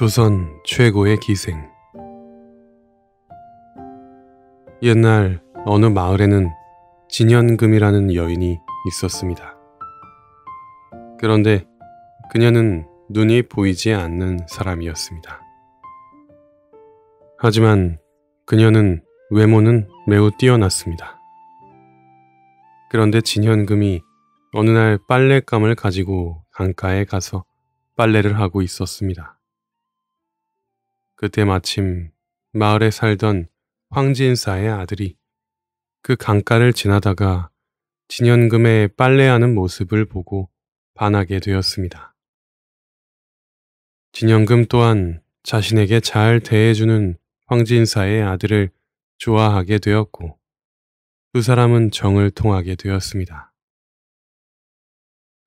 조선 최고의 기생 옛날 어느 마을에는 진현금이라는 여인이 있었습니다. 그런데 그녀는 눈이 보이지 않는 사람이었습니다. 하지만 그녀는 외모는 매우 뛰어났습니다. 그런데 진현금이 어느 날 빨랫감을 가지고 강가에 가서 빨래를 하고 있었습니다. 그때 마침 마을에 살던 황진사의 아들이 그 강가를 지나다가 진연금에 빨래하는 모습을 보고 반하게 되었습니다. 진연금 또한 자신에게 잘 대해주는 황진사의 아들을 좋아하게 되었고 두 사람은 정을 통하게 되었습니다.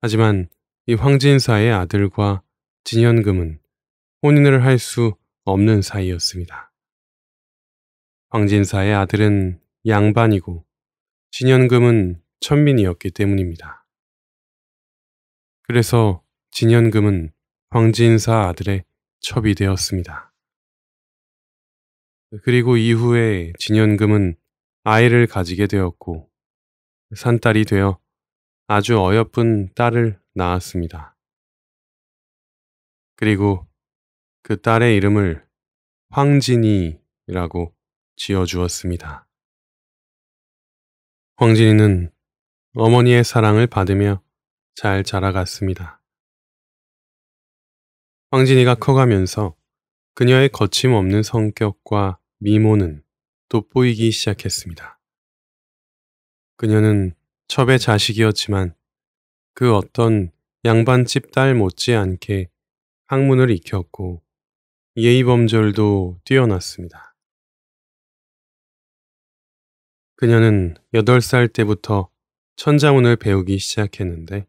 하지만 이 황진사의 아들과 진현금은 혼인을 할수 없었습니다. 없는 사이였습니다. 황진사의 아들은 양반이고 진현금은 천민이었기 때문입니다. 그래서 진현금은 황진사 아들의 첩이 되었습니다. 그리고 이후에 진현금은 아이를 가지게 되었고 산딸이 되어 아주 어여쁜 딸을 낳았습니다. 그리고 그 딸의 이름을 황진이라고 지어주었습니다. 황진이는 어머니의 사랑을 받으며 잘 자라갔습니다. 황진이가 커가면서 그녀의 거침없는 성격과 미모는 돋보이기 시작했습니다. 그녀는 첩의 자식이었지만 그 어떤 양반집 딸 못지않게 학문을 익혔고 예의범절도 뛰어났습니다. 그녀는 8살 때부터 천자문을 배우기 시작했는데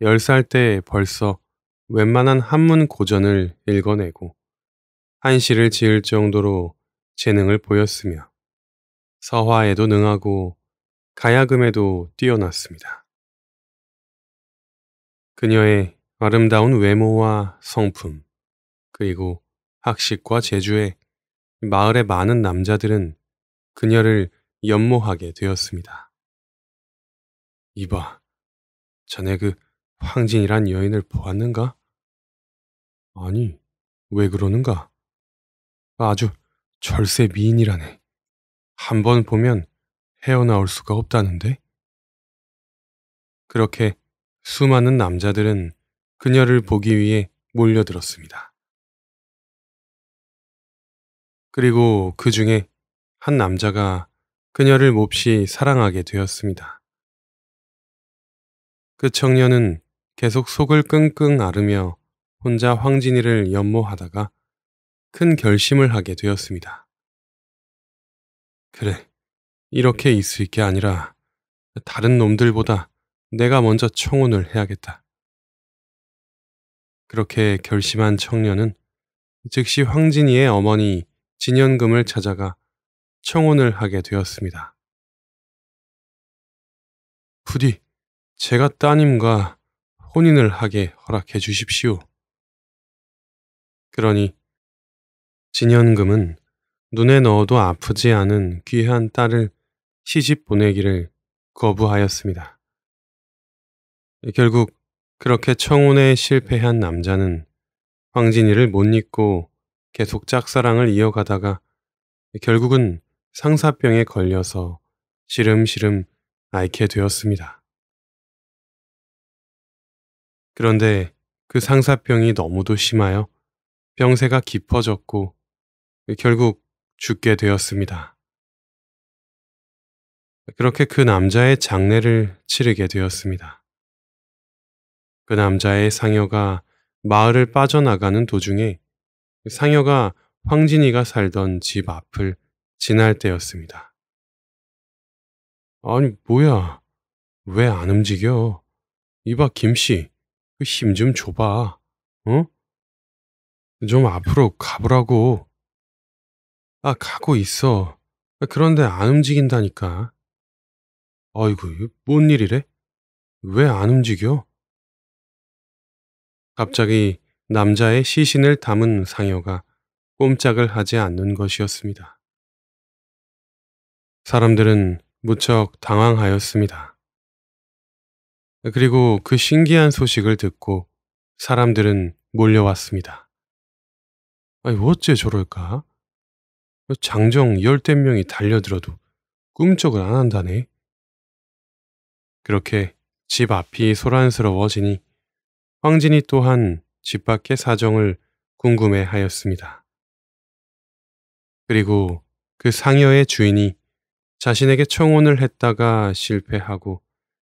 10살 때 벌써 웬만한 한문 고전을 읽어내고 한시를 지을 정도로 재능을 보였으며 서화에도 능하고 가야금에도 뛰어났습니다. 그녀의 아름다운 외모와 성품 그리고 학식과 재주에 마을의 많은 남자들은 그녀를 연모하게 되었습니다. 이봐, 자네 그 황진이란 여인을 보았는가? 아니, 왜 그러는가? 아주 절세 미인이라네. 한번 보면 헤어나올 수가 없다는데? 그렇게 수많은 남자들은 그녀를 보기 위해 몰려들었습니다. 그리고 그 중에 한 남자가 그녀를 몹시 사랑하게 되었습니다. 그 청년은 계속 속을 끙끙 앓으며 혼자 황진이를 연모하다가 큰 결심을 하게 되었습니다. 그래, 이렇게 있을 게 아니라 다른 놈들보다 내가 먼저 청혼을 해야겠다. 그렇게 결심한 청년은 즉시 황진이의 어머니 진현금을 찾아가 청혼을 하게 되었습니다. 부디 제가 따님과 혼인을 하게 허락해 주십시오. 그러니 진현금은 눈에 넣어도 아프지 않은 귀한 딸을 시집 보내기를 거부하였습니다. 결국 그렇게 청혼에 실패한 남자는 황진이를 못 잊고 계속 짝사랑을 이어가다가 결국은 상사병에 걸려서 시름시름 앓게 되었습니다. 그런데 그 상사병이 너무도 심하여 병세가 깊어졌고 결국 죽게 되었습니다. 그렇게 그 남자의 장례를 치르게 되었습니다. 그 남자의 상여가 마을을 빠져나가는 도중에 상여가 황진이가 살던 집 앞을 지날 때였습니다. 아니, 뭐야. 왜 안 움직여? 이봐, 김씨. 그 힘좀 줘봐. 어? 좀 앞으로 가보라고. 아, 가고 있어. 그런데 안 움직인다니까. 아이고, 뭔 일이래? 왜 안 움직여? 갑자기 남자의 시신을 담은 상여가 꼼짝을 하지 않는 것이었습니다. 사람들은 무척 당황하였습니다. 그리고 그 신기한 소식을 듣고 사람들은 몰려왔습니다. 아니, 어째 저럴까? 장정 열댓 명이 달려들어도 꿈쩍을 안 한다네. 그렇게 집 앞이 소란스러워지니 황진이 또한 집 밖의 사정을 궁금해 하였습니다. 그리고 그 상여의 주인이 자신에게 청혼을 했다가 실패하고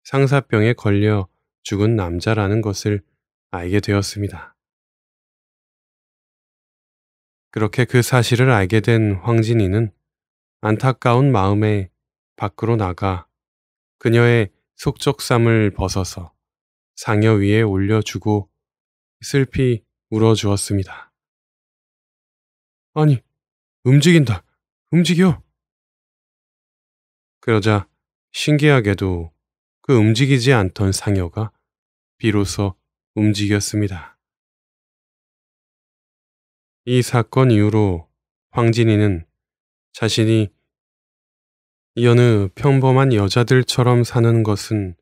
상사병에 걸려 죽은 남자라는 것을 알게 되었습니다. 그렇게 그 사실을 알게 된 황진이는 안타까운 마음에 밖으로 나가 그녀의 속적삼을 벗어서 상여 위에 올려주고 슬피 울어주었습니다. 아니, 움직인다. 움직여. 그러자 신기하게도 그 움직이지 않던 상여가 비로소 움직였습니다. 이 사건 이후로 황진이는 자신이 이어느 평범한 여자들처럼 사는 것은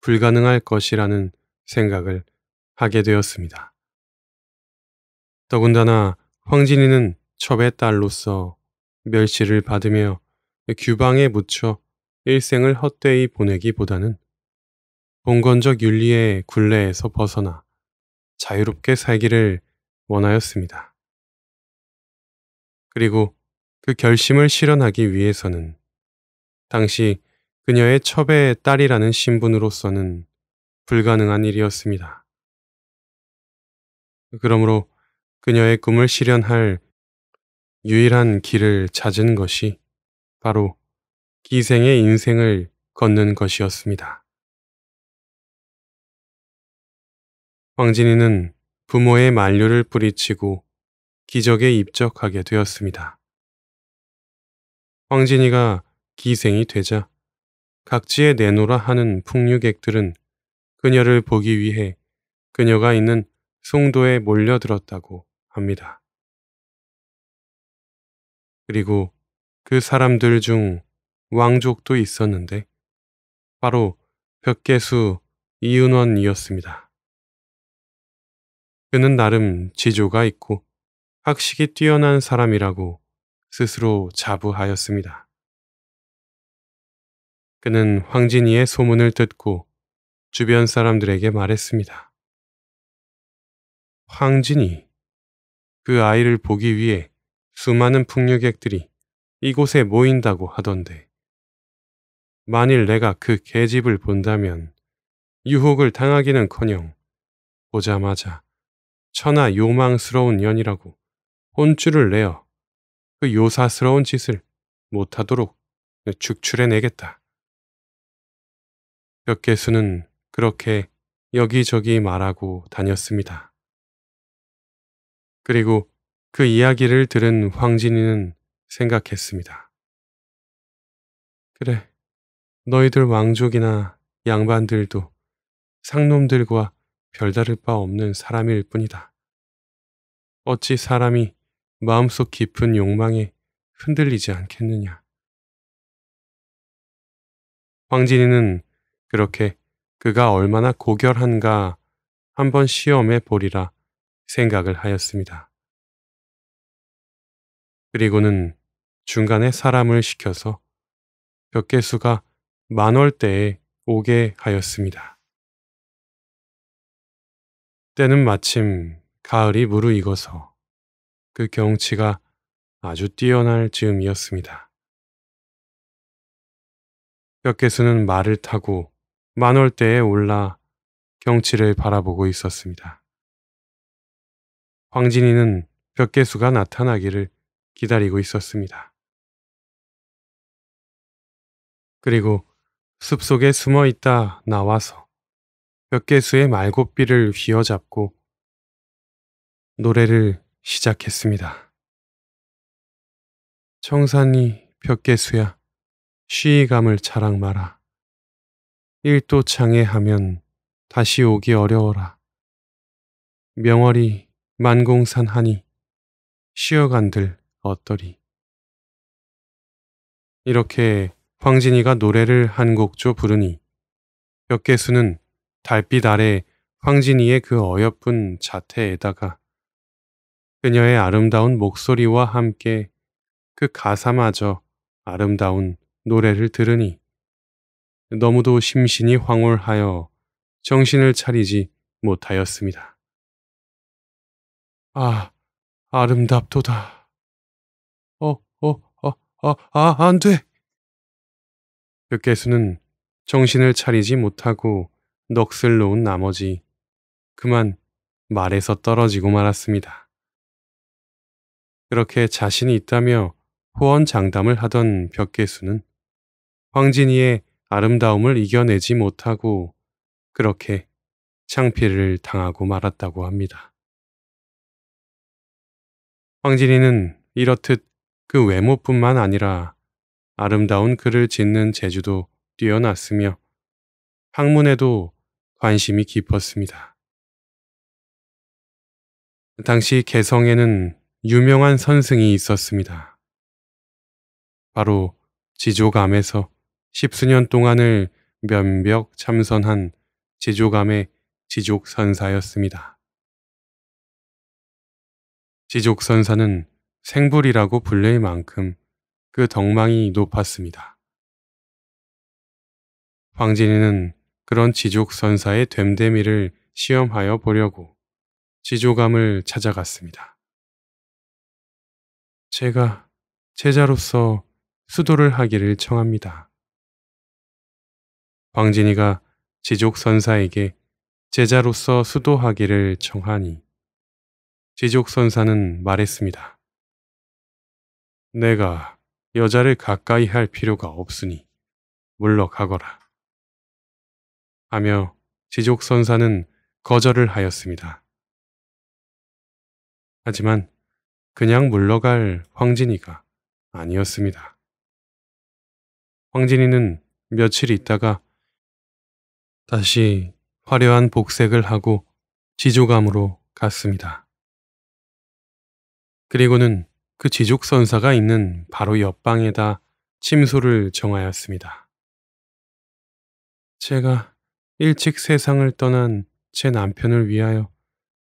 불가능할 것이라는 생각을 하게 되었습니다. 더군다나 황진이는 첩의 딸로서 멸시를 받으며 규방에 묻혀 일생을 헛되이 보내기보다는 봉건적 윤리의 굴레에서 벗어나 자유롭게 살기를 원하였습니다. 그리고 그 결심을 실현하기 위해서는 당시 그녀의 첩의 딸이라는 신분으로서는 불가능한 일이었습니다. 그러므로 그녀의 꿈을 실현할 유일한 길을 찾은 것이 바로 기생의 인생을 걷는 것이었습니다. 황진이는 부모의 만류를 뿌리치고 기적에 입적하게 되었습니다. 황진이가 기생이 되자 각지에 내놓으라 하는 풍류객들은 그녀를 보기 위해 그녀가 있는 송도에 몰려들었다고 합니다. 그리고 그 사람들 중 왕족도 있었는데 바로 벽계수 이윤원이었습니다 그는 나름 지조가 있고 학식이 뛰어난 사람이라고 스스로 자부하였습니다. 그는 황진이의 소문을 듣고 주변 사람들에게 말했습니다. 황진이 그 아이를 보기 위해 수많은 풍류객들이 이곳에 모인다고 하던데 만일 내가 그 계집을 본다면 유혹을 당하기는커녕 보자마자 천하 요망스러운 년이라고 혼쭐을 내어 그 요사스러운 짓을 못하도록 축출해내겠다. 벽계수는 그렇게 여기저기 말하고 다녔습니다. 그리고 그 이야기를 들은 황진이는 생각했습니다. 그래, 너희들 왕족이나 양반들도 상놈들과 별다를 바 없는 사람일 뿐이다. 어찌 사람이 마음속 깊은 욕망에 흔들리지 않겠느냐. 황진이는 그렇게 그가 얼마나 고결한가 한번 시험해 보리라 생각을 하였습니다. 그리고는 중간에 사람을 시켜서 벽계수가 만월대에 오게 하였습니다. 때는 마침 가을이 무르익어서 그 경치가 아주 뛰어날 즈음이었습니다. 벽계수는 말을 타고 만월대에 올라 경치를 바라보고 있었습니다. 황진이는 벽계수가 나타나기를 기다리고 있었습니다. 그리고 숲속에 숨어 있다 나와서 벽계수의 말고삐를 휘어잡고 노래를 시작했습니다. 청산이 벽계수야 쉬이감을 자랑 마라. 일도 창애하면 다시 오기 어려워라. 명월이 만공산하니 쉬어간들 어떠리. 이렇게 황진이가 노래를 한 곡조 부르니 벽계수는 달빛 아래 황진이의 그 어여쁜 자태에다가 그녀의 아름다운 목소리와 함께 그 가사마저 아름다운 노래를 들으니 너무도 심신이 황홀하여 정신을 차리지 못하였습니다. 아, 아름답도다. 어, 어, 어, 어, 아, 안 돼! 흑개수는 정신을 차리지 못하고 넋을 놓은 나머지 그만 말에서 떨어지고 말았습니다. 그렇게 자신이 있다며 호언장담을 하던 벽개수는 황진이의 아름다움을 이겨내지 못하고 그렇게 창피를 당하고 말았다고 합니다. 황진이는 이렇듯 그 외모뿐만 아니라 아름다운 그를 짓는 재주도 뛰어났으며 학문에도 관심이 깊었습니다. 당시 개성에는 유명한 선승이 있었습니다. 바로 지조감에서 십수년 동안을 면벽 참선한 지조감의 지족선사였습니다. 지족선사는 생불이라고 불릴 만큼 그 덕망이 높았습니다. 황진이는 그런 지족선사의 됨됨이를 시험하여 보려고 지조감을 찾아갔습니다. 제가 제자로서 수도를 하기를 청합니다. 황진이가 지족선사에게 제자로서 수도하기를 청하니 지족선사는 말했습니다. 내가 여자를 가까이 할 필요가 없으니 물러가거라. 하며 지족선사는 거절을 하였습니다. 하지만 그냥 물러갈 황진이가 아니었습니다. 황진이는 며칠 있다가 다시 화려한 복색을 하고 지조감으로 갔습니다. 그리고는 그 지족선사가 있는 바로 옆방에다 침소를 정하였습니다. 제가 일찍 세상을 떠난 제 남편을 위하여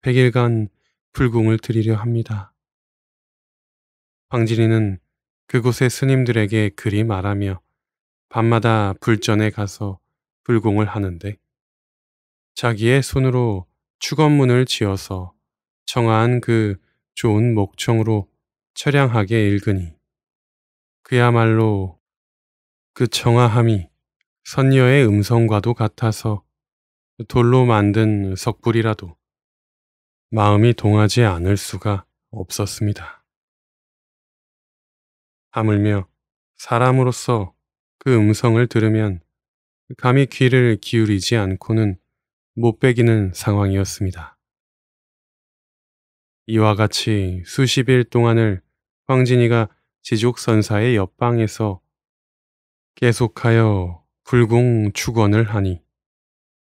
1일간 불궁을 드리려 합니다. 황진이는 그곳의 스님들에게 그리 말하며 밤마다 불전에 가서 불공을 하는데 자기의 손으로 축원문을 지어서 정한 그 좋은 목청으로 처량하게 읽으니 그야말로 그 청아함이 선녀의 음성과도 같아서 돌로 만든 석불이라도 마음이 동하지 않을 수가 없었습니다. 하물며 사람으로서 그 음성을 들으면 감히 귀를 기울이지 않고는 못 배기는 상황이었습니다. 이와 같이 수십 일 동안을 황진이가 지족선사의 옆방에서 계속하여 불공 축원을 하니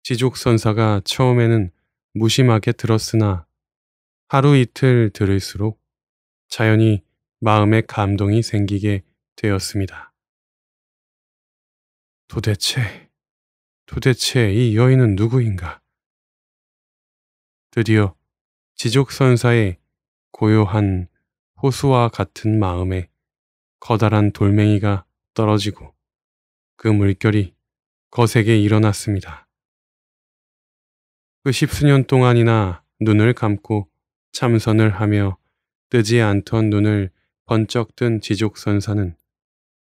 지족선사가 처음에는 무심하게 들었으나 하루 이틀 들을수록 자연히 마음에 감동이 생기게 되었습니다. 도대체, 도대체 이 여인은 누구인가? 드디어 지족선사의 고요한 호수와 같은 마음에 커다란 돌멩이가 떨어지고 그 물결이 거세게 일어났습니다. 그 십수년 동안이나 눈을 감고 참선을 하며 뜨지 않던 눈을 번쩍 뜬 지족선사는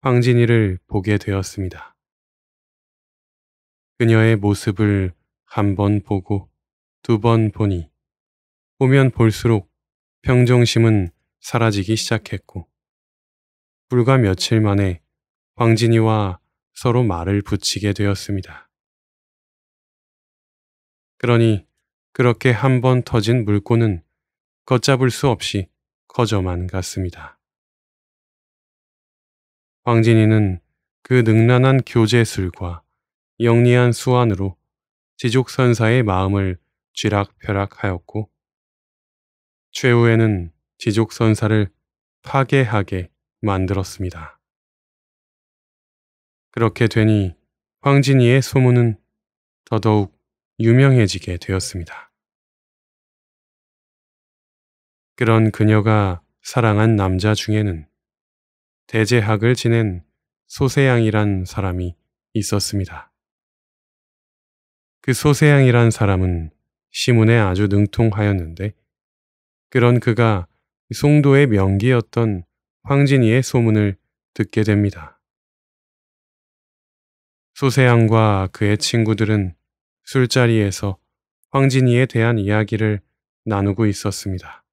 황진이를 보게 되었습니다. 그녀의 모습을 한 번 보고 두 번 보니 보면 볼수록 평정심은 사라지기 시작했고 불과 며칠 만에 황진이와 서로 말을 붙이게 되었습니다. 그러니 그렇게 한번 터진 물꼬는 걷잡을 수 없이 커져만 갔습니다. 황진이는 그 능란한 교제술과 영리한 수완으로 지족선사의 마음을 쥐락펴락하였고 최후에는 지족선사를 파괴하게 만들었습니다. 그렇게 되니 황진이의 소문은 더더욱 유명해지게 되었습니다. 그런 그녀가 사랑한 남자 중에는 대제학을 지낸 소세양이란 사람이 있었습니다. 그 소세양이란 사람은 시문에 아주 능통하였는데 그런 그가 송도의 명기였던 황진이의 소문을 듣게 됩니다. 소세양과 그의 친구들은 술자리에서 황진이에 대한 이야기를 나누고 있었습니다.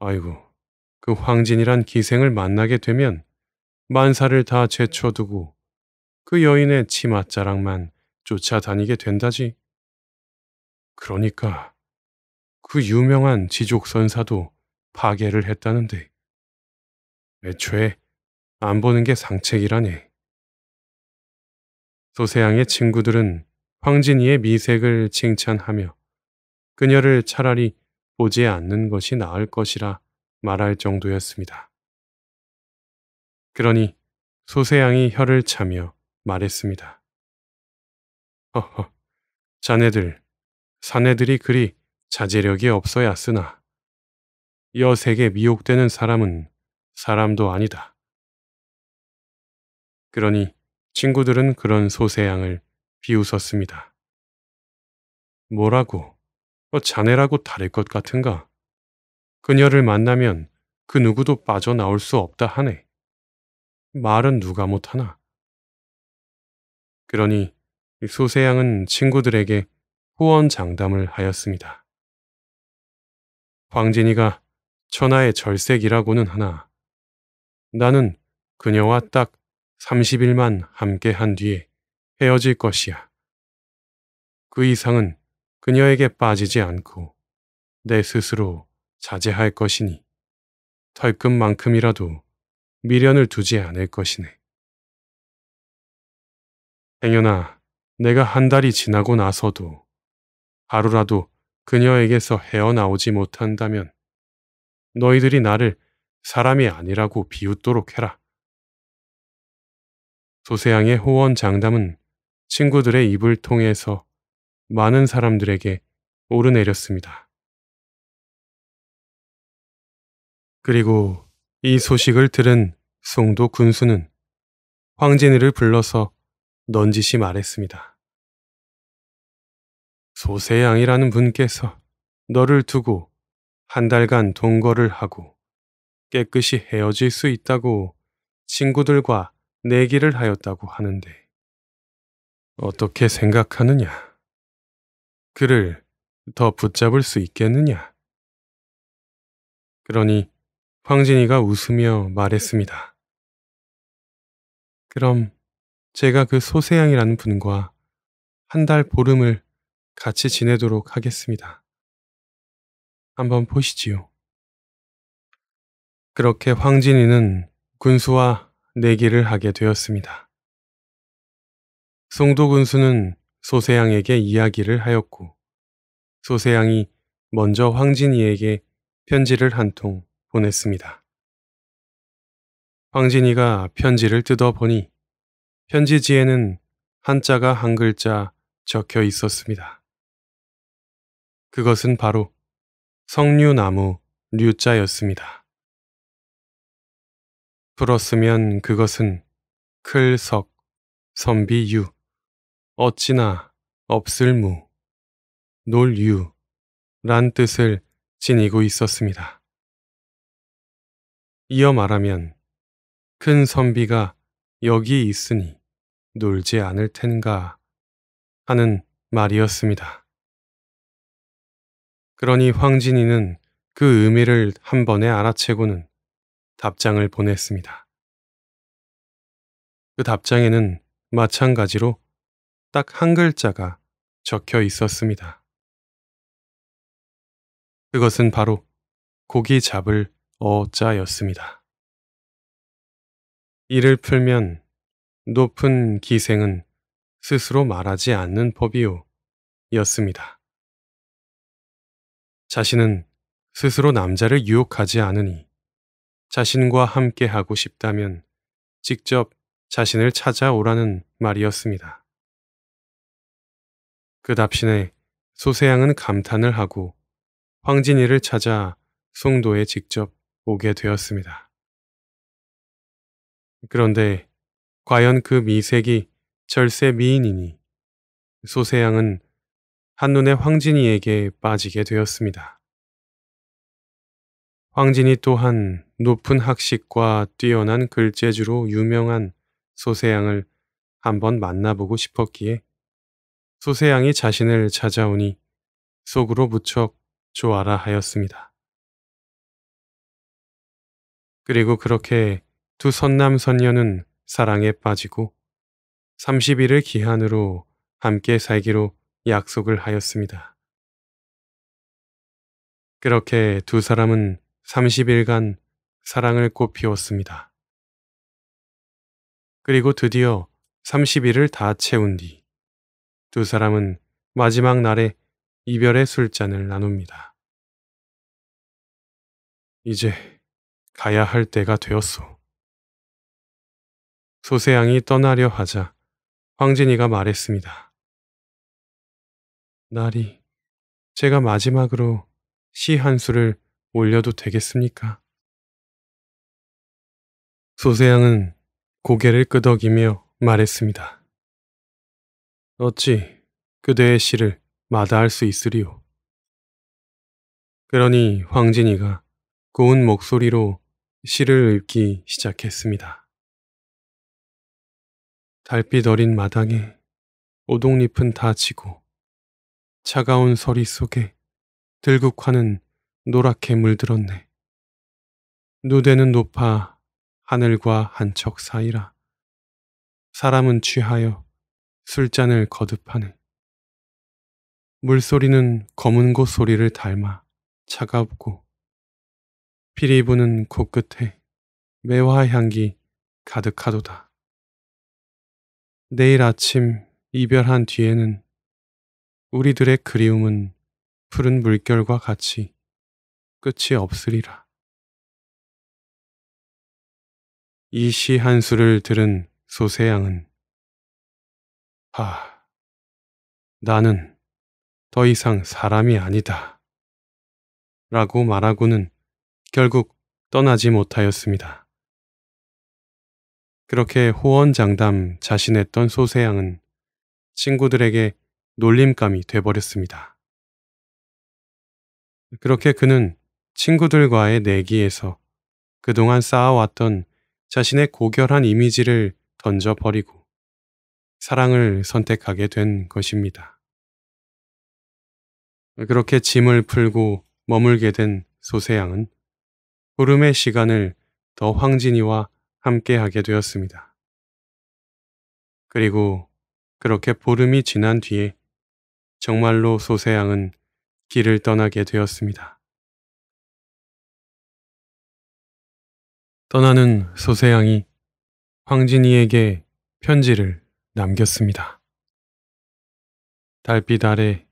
아이고, 그 황진이란 기생을 만나게 되면 만사를 다 제쳐두고 그 여인의 치맛자락만 쫓아다니게 된다지. 그러니까 그 유명한 지족선사도 파괴를 했다는데 애초에 안 보는 게 상책이라네. 소세양의 친구들은 황진이의 미색을 칭찬하며 그녀를 차라리 보지 않는 것이 나을 것이라 말할 정도였습니다. 그러니 소세양이 혀를 차며 말했습니다. 허허, 자네들, 사내들이 그리 자제력이 없어야 쓰나 여색에 미혹되는 사람은 사람도 아니다. 그러니 친구들은 그런 소세양을 비웃었습니다. 뭐라고? 어, 자네라고 다를 것 같은가? 그녀를 만나면 그 누구도 빠져나올 수 없다 하네. 말은 누가 못하나? 그러니 소세양은 친구들에게 후원 장담을 하였습니다. 광진이가 천하의 절색이라고는 하나 나는 그녀와 딱 30일만 함께한 뒤에 헤어질 것이야. 그 이상은 그녀에게 빠지지 않고 내 스스로 자제할 것이니 털끝만큼이라도 미련을 두지 않을 것이네. 행여나 내가 한 달이 지나고 나서도 하루라도 그녀에게서 헤어나오지 못한다면 너희들이 나를 사람이 아니라고 비웃도록 해라. 소세양의 호원 장담은 친구들의 입을 통해서 많은 사람들에게 오르내렸습니다. 그리고 이 소식을 들은 송도 군수는 황진이를 불러서 넌지시 말했습니다. 소세양이라는 분께서 너를 두고 한 달간 동거를 하고 깨끗이 헤어질 수 있다고 친구들과 내기를 하였다고 하는데 어떻게 생각하느냐? 그를 더 붙잡을 수 있겠느냐? 그러니 황진이가 웃으며 말했습니다. 그럼 제가 그 소세양이라는 분과 한 달 보름을 같이 지내도록 하겠습니다. 한번 보시지요. 그렇게 황진이는 군수와 내기를 하게 되었습니다. 송도 군수는 소세양에게 이야기를 하였고 소세양이 먼저 황진이에게 편지를 한 통 보냈습니다. 황진이가 편지를 뜯어보니 편지지에는 한자가 한 글자 적혀 있었습니다. 그것은 바로 석류나무 류자였습니다. 풀었으면 그것은 클석 선비유 어찌나 없을무 놀유란 뜻을 지니고 있었습니다. 이어 말하면 큰 선비가 여기 있으니 놀지 않을 텐가 하는 말이었습니다. 그러니 황진이는 그 의미를 한 번에 알아채고는 답장을 보냈습니다. 그 답장에는 마찬가지로 딱 한 글자가 적혀 있었습니다. 그것은 바로 고기 잡을 어자였습니다. 이를 풀면 높은 기생은 스스로 말하지 않는 법이요 였습니다. 자신은 스스로 남자를 유혹하지 않으니 자신과 함께 하고 싶다면 직접 자신을 찾아오라는 말이었습니다. 그 답신에 소세양은 감탄을 하고 황진이를 찾아 송도에 직접 오게 되었습니다. 그런데 과연 그 미색이 절세 미인이니 소세양은 한눈에 황진이에게 빠지게 되었습니다. 황진이 또한 높은 학식과 뛰어난 글재주로 유명한 소세양을 한번 만나보고 싶었기에 소세양이 자신을 찾아오니 속으로 무척 좋아라 하였습니다. 그리고 그렇게 두 선남 선녀는 사랑에 빠지고 30일을 기한으로 함께 살기로 약속을 하였습니다. 그렇게 두 사람은 30일간 사랑을 꽃피웠습니다. 그리고 드디어 30일을 다 채운 뒤 두 사람은 마지막 날에 이별의 술잔을 나눕니다. 이제 가야 할 때가 되었소. 소세양이 떠나려 하자 황진이가 말했습니다. 날이 제가 마지막으로 시 한 수를 올려도 되겠습니까? 소세양은 고개를 끄덕이며 말했습니다. 어찌 그대의 시를 마다할 수 있으리요. 그러니 황진이가 고운 목소리로 시를 읽기 시작했습니다. 달빛 어린 마당에 오동잎은 다 지고 차가운 서리 속에 들국화는 노랗게 물들었네. 누대는 높아 하늘과 한 척 사이라. 사람은 취하여 술잔을 거듭하네. 물소리는 검은 고 소리를 닮아 차갑고 피리 부는 코끝에 매화 향기 가득하도다. 내일 아침 이별한 뒤에는 우리들의 그리움은 푸른 물결과 같이 끝이 없으리라. 이 시 한 수를 들은 소세양은 하, 나는 더 이상 사람이 아니다. 라고 말하고는 결국 떠나지 못하였습니다. 그렇게 호언장담 자신했던 소세양은 친구들에게 놀림감이 돼버렸습니다. 그렇게 그는 친구들과의 내기에서 그동안 쌓아왔던 자신의 고결한 이미지를 던져버리고 사랑을 선택하게 된 것입니다. 그렇게 짐을 풀고 머물게 된 소세양은 보름의 시간을 더 황진이와 함께하게 되었습니다. 그리고 그렇게 보름이 지난 뒤에 정말로 소세양은 길을 떠나게 되었습니다. 떠나는 소세양이 황진이에게 편지를 남겼습니다. 달빛 아래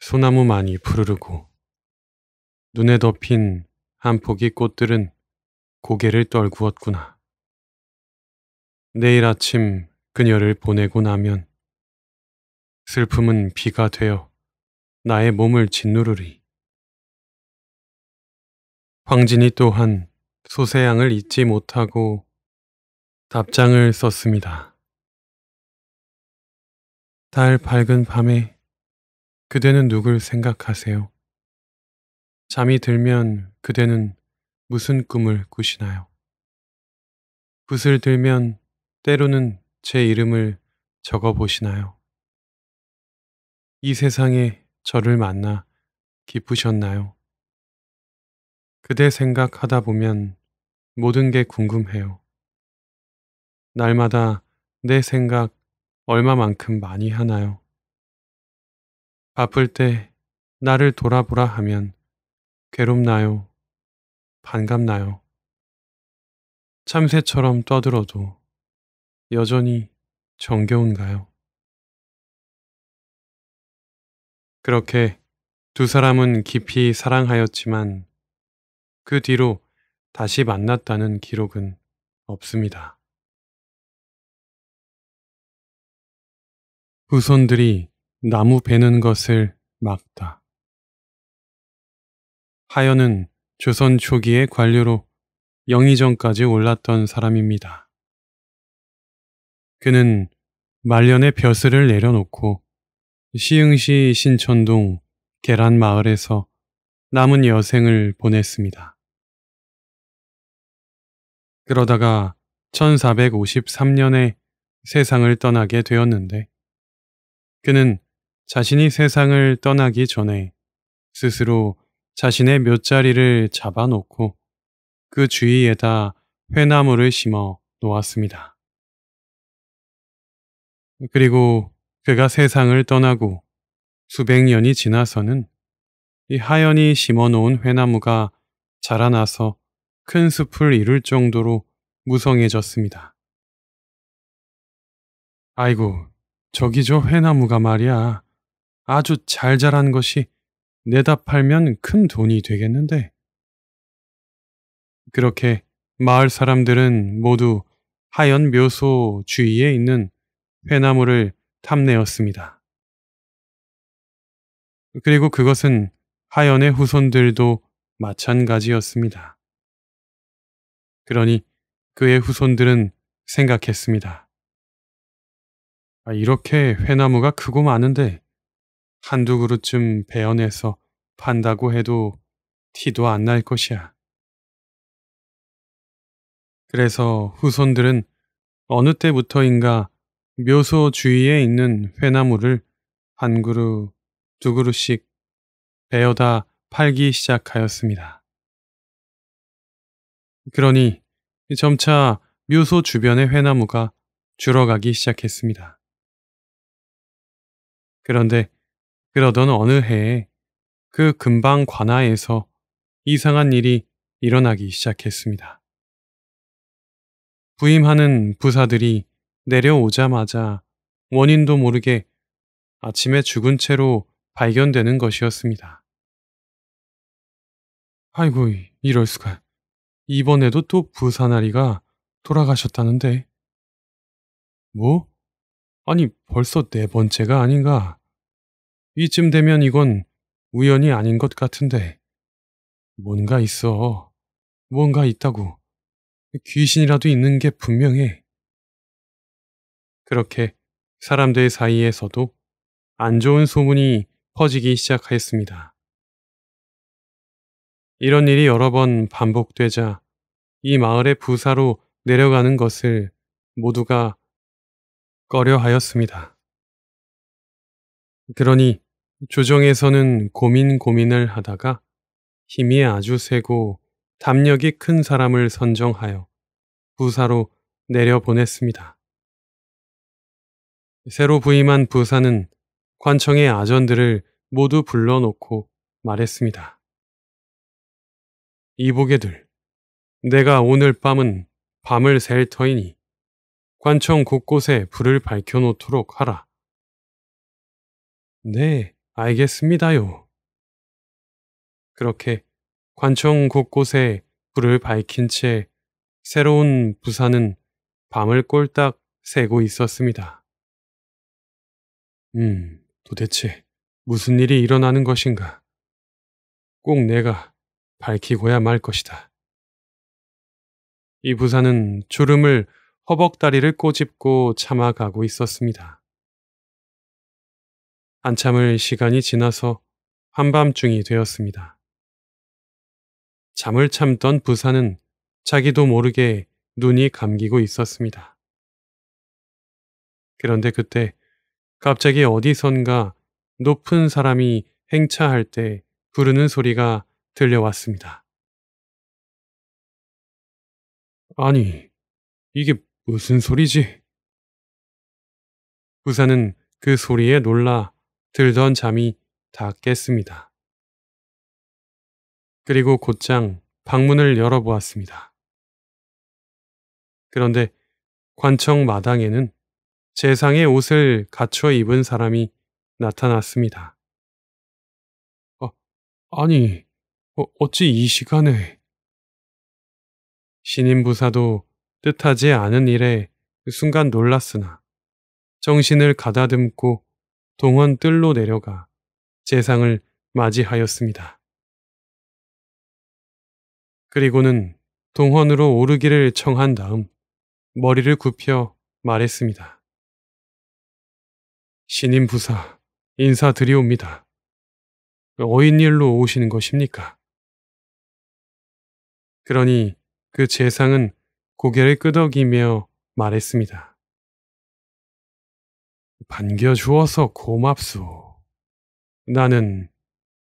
소나무만이 푸르르고 눈에 덮인 한 폭의 꽃들은 고개를 떨구었구나. 내일 아침 그녀를 보내고 나면 슬픔은 비가 되어 나의 몸을 짓누르리. 황진이 또한 소세양을 잊지 못하고 답장을 썼습니다. 달 밝은 밤에 그대는 누굴 생각하세요? 잠이 들면 그대는 무슨 꿈을 꾸시나요? 붓을 들면 때로는 제 이름을 적어 보시나요? 이 세상에 저를 만나 기쁘셨나요? 그대 생각하다 보면 모든 게 궁금해요. 날마다 내 생각 얼마만큼 많이 하나요? 바쁠 때 나를 돌아보라 하면 괴롭나요? 반갑나요? 참새처럼 떠들어도 여전히 정겨운가요? 그렇게 두 사람은 깊이 사랑하였지만 그 뒤로 다시 만났다는 기록은 없습니다. 후손들이 나무 베는 것을 막다. 하연은 조선 초기의 관료로 영의정까지 올랐던 사람입니다. 그는 말년에 벼슬을 내려놓고 시흥시 신천동 계란마을에서 남은 여생을 보냈습니다. 그러다가 1453년에 세상을 떠나게 되었는데 그는 자신이 세상을 떠나기 전에 스스로 자신의 몇 자리를 잡아놓고 그 주위에다 회나무를 심어 놓았습니다. 그리고 그가 세상을 떠나고 수백 년이 지나서는 이 하연이 심어놓은 회나무가 자라나서 큰 숲을 이룰 정도로 무성해졌습니다. 아이고, 저기 저 회나무가 말이야. 아주 잘 자란 것이 내다 팔면 큰 돈이 되겠는데. 그렇게 마을 사람들은 모두 하연 묘소 주위에 있는 회나무를 탐내었습니다. 그리고 그것은 하연의 후손들도 마찬가지였습니다. 그러니 그의 후손들은 생각했습니다. 아, 이렇게 회나무가 크고 많은데 한두 그루쯤 베어내서 판다고 해도 티도 안 날 것이야. 그래서 후손들은 어느 때부터인가 묘소 주위에 있는 회나무를 한 그루, 두 그루씩 베어다 팔기 시작하였습니다. 그러니 점차 묘소 주변의 회나무가 줄어가기 시작했습니다. 그런데 그러던 어느 해에 그금방관아에서 이상한 일이 일어나기 시작했습니다. 부임하는 부사들이 내려오자마자 원인도 모르게 아침에 죽은 채로 발견되는 것이었습니다. 아이고, 이럴 수가. 이번에도 또 부산아리가 돌아가셨다는데. 뭐? 아니, 벌써 네 번째가 아닌가. 이쯤 되면 이건 우연이 아닌 것 같은데. 뭔가 있어. 뭔가 있다고. 귀신이라도 있는 게 분명해. 그렇게 사람들 사이에서도 안 좋은 소문이 퍼지기 시작하였습니다. 이런 일이 여러 번 반복되자 이 마을의 부사로 내려가는 것을 모두가 꺼려 하였습니다. 그러니 조정에서는 고민 고민을 하다가 힘이 아주 세고 담력이 큰 사람을 선정하여 부사로 내려보냈습니다. 새로 부임한 부사는 관청의 아전들을 모두 불러놓고 말했습니다. 이보게들, 내가 오늘 밤은 밤을 셀 터이니 관청 곳곳에 불을 밝혀놓도록 하라. 네, 알겠습니다요. 그렇게 관청 곳곳에 불을 밝힌 채 새로운 부사는 밤을 꼴딱 새고 있었습니다. 음, 도대체 무슨 일이 일어나는 것인가? 꼭 내가 밝히고야 말 것이다. 이 부사는 주름을 허벅다리를 꼬집고 참아가고 있었습니다. 한참을 시간이 지나서 한밤중이 되었습니다. 잠을 참던 부사는 자기도 모르게 눈이 감기고 있었습니다. 그런데 그때 갑자기 어디선가 높은 사람이 행차할 때 부르는 소리가 들려왔습니다. 아니, 이게 무슨 소리지? 부산은그 소리에 놀라 들던 잠이 다 깼습니다. 그리고 곧장 방문을 열어보았습니다. 그런데 관청 마당에는 재상의 옷을 갖춰 입은 사람이 나타났습니다. 아, 아니, 어, 어찌 이 시간에? 신임 부사도 뜻하지 않은 일에 순간 놀랐으나 정신을 가다듬고 동원 뜰로 내려가 재상을 맞이하였습니다. 그리고는 동원으로 오르기를 청한 다음 머리를 굽혀 말했습니다. 신임 부사, 인사드리옵니다. 어인일로 오시는 것입니까? 그러니 그 재상은 고개를 끄덕이며 말했습니다. 반겨주어서 고맙소. 나는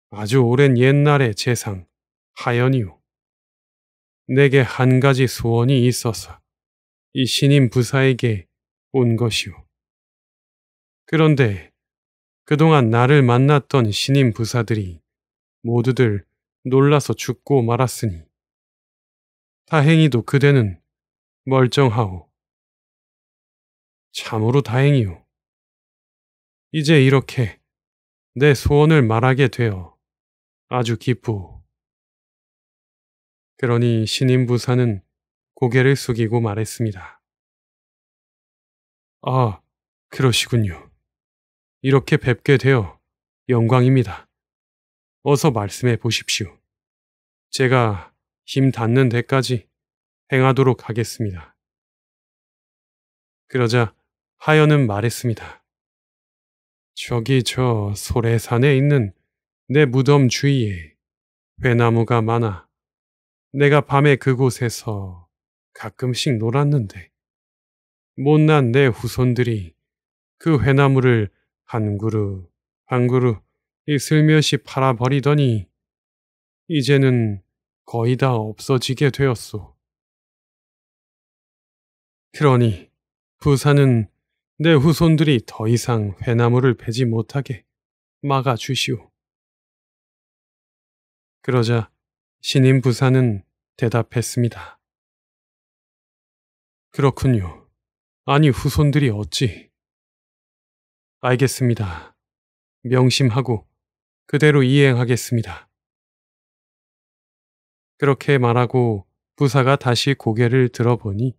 아주 오랜 옛날의 재상, 하연이오 내게 한 가지 소원이 있어서 이 신임 부사에게 온것이오 그런데 그동안 나를 만났던 신임 부사들이 모두들 놀라서 죽고 말았으니 다행히도 그대는 멀쩡하오. 참으로 다행이오. 이제 이렇게 내 소원을 말하게 되어 아주 기쁘오. 그러니 신임 부사는 고개를 숙이고 말했습니다. 아, 그러시군요. 이렇게 뵙게 되어 영광입니다. 어서 말씀해 보십시오. 제가 힘 닿는 데까지 행하도록 하겠습니다. 그러자 하연은 말했습니다. 저기 저 소래산에 있는 내 무덤 주위에 회나무가 많아 내가 밤에 그곳에서 가끔씩 놀았는데 못난 내 후손들이 그 회나무를 한 그루, 한 그루이 슬며시 팔아버리더니 이제는 거의 다 없어지게 되었소. 그러니 부사는 내 후손들이 더 이상 회나무를 베지 못하게 막아주시오. 그러자 신임 부사는 대답했습니다. 그렇군요. 아니 후손들이 어찌 알겠습니다. 명심하고 그대로 이행하겠습니다. 그렇게 말하고 부사가 다시 고개를 들어보니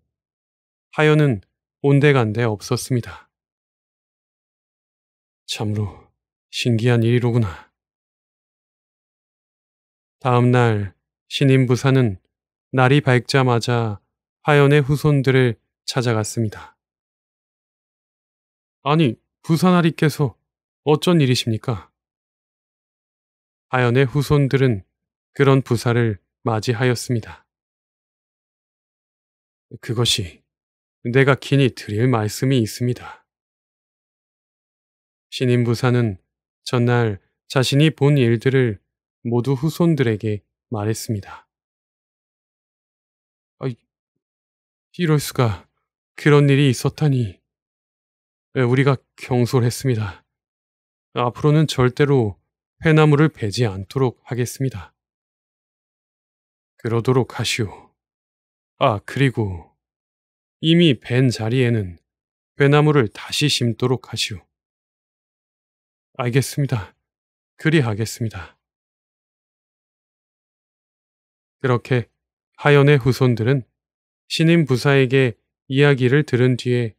하연은 온데간데 없었습니다. 참으로 신기한 일이로구나. 다음 날 신임 부사는 날이 밝자마자 하연의 후손들을 찾아갔습니다. 아니, 부산아리께서 어쩐 일이십니까? 하연의 후손들은 그런 부사를 맞이하였습니다. 그것이 내가 긴히 드릴 말씀이 있습니다. 신임 부사는 전날 자신이 본 일들을 모두 후손들에게 말했습니다. 아, 이럴 수가 그런 일이 있었다니. 예, 우리가 경솔했습니다. 앞으로는 절대로 회나무를 베지 않도록 하겠습니다. 그러도록 하시오. 아, 그리고 이미 벤 자리에는 회나무를 다시 심도록 하시오. 알겠습니다. 그리하겠습니다. 그렇게 하연의 후손들은 신임 부사에게 이야기를 들은 뒤에